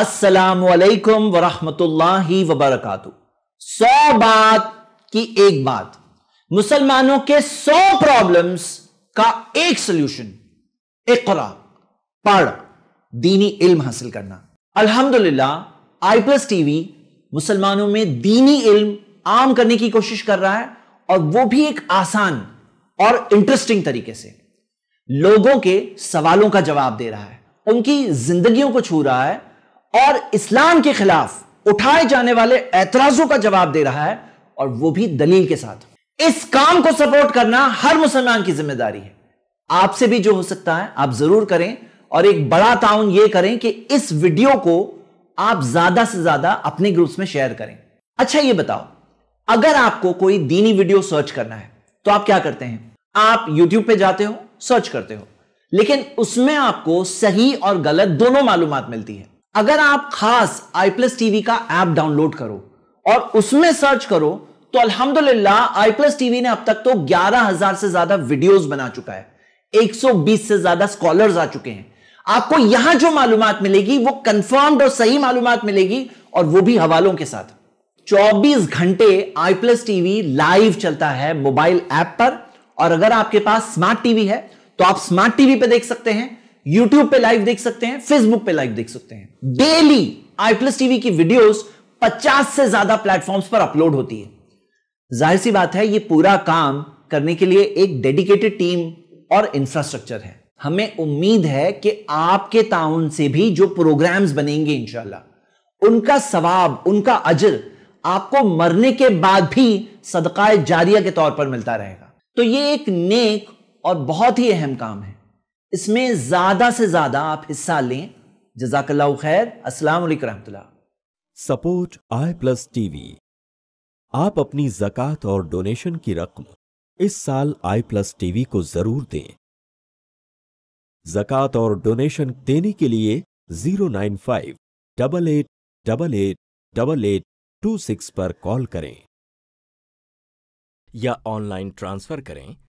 असलकम वरहमतुल्लाहि वबरकत सौ बात की एक बात मुसलमानों के सौ प्रॉब्लम्स का एक सोल्यूशन इकरा पढ़ दीनी इल्म हासिल करना अल्हम्दुलिल्लाह आई प्लस टीवी मुसलमानों में दीनी इल्म आम करने की कोशिश कर रहा है और वो भी एक आसान और इंटरेस्टिंग तरीके से लोगों के सवालों का जवाब दे रहा है उनकी जिंदगियों को छू रहा है और इस्लाम के खिलाफ उठाए जाने वाले एतराजों का जवाब दे रहा है और वो भी दलील के साथ इस काम को सपोर्ट करना हर मुसलमान की जिम्मेदारी है आपसे भी जो हो सकता है आप जरूर करें और एक बड़ा ताउन यह करें कि इस वीडियो को आप ज्यादा से ज्यादा अपने ग्रुप्स में शेयर करें अच्छा ये बताओ अगर आपको कोई दीनी वीडियो सर्च करना है तो आप क्या करते हैं आप YouTube पे जाते हो सर्च करते हो लेकिन उसमें आपको सही और गलत दोनों मालूम मिलती है अगर आप खास आई प्लस टीवी का ऐप डाउनलोड करो और उसमें सर्च करो तो अल्हम्दुलिल्लाह आई प्लस टीवी ने अब तक तो 11,000 से ज्यादा वीडियोस बना चुका है 120 से ज्यादा स्कॉलर्स आ चुके हैं आपको यहां जो मालूम मिलेगी वो कंफर्म्ड और सही मालूम मिलेगी और वो भी हवालों के साथ 24 घंटे आई प्लस टीवी लाइव चलता है मोबाइल ऐप पर और अगर आपके पास स्मार्ट टीवी है तो आप स्मार्ट टीवी पर देख सकते हैं यूट्यूब पे लाइव देख सकते हैं फेसबुक पे लाइव देख सकते हैं डेली आई प्लस टीवी की वीडियोस 50 से ज्यादा प्लेटफॉर्म्स पर अपलोड होती है जाहिर सी बात है ये पूरा काम करने के लिए एक डेडिकेटेड टीम और इंफ्रास्ट्रक्चर है हमें उम्मीद है कि आपके ताउन से भी जो प्रोग्राम्स बनेंगे इंशाला उनका सवाब उनका अजर आपको मरने के बाद भी सदकाए जारिया के तौर पर मिलता रहेगा तो ये एक नेक और बहुत ही अहम काम है इसमें ज्यादा से ज्यादा आप हिस्सा लें जजाकल्ला खैर अस्सलाम रहमतुल्लाह सपोर्ट आई प्लस टीवी आप अपनी जक़ात और डोनेशन की रकम इस साल आई प्लस टीवी को जरूर दें जक़ात और डोनेशन देने के लिए zero nine five double eight double eight double eight two six पर कॉल करें या ऑनलाइन ट्रांसफर करें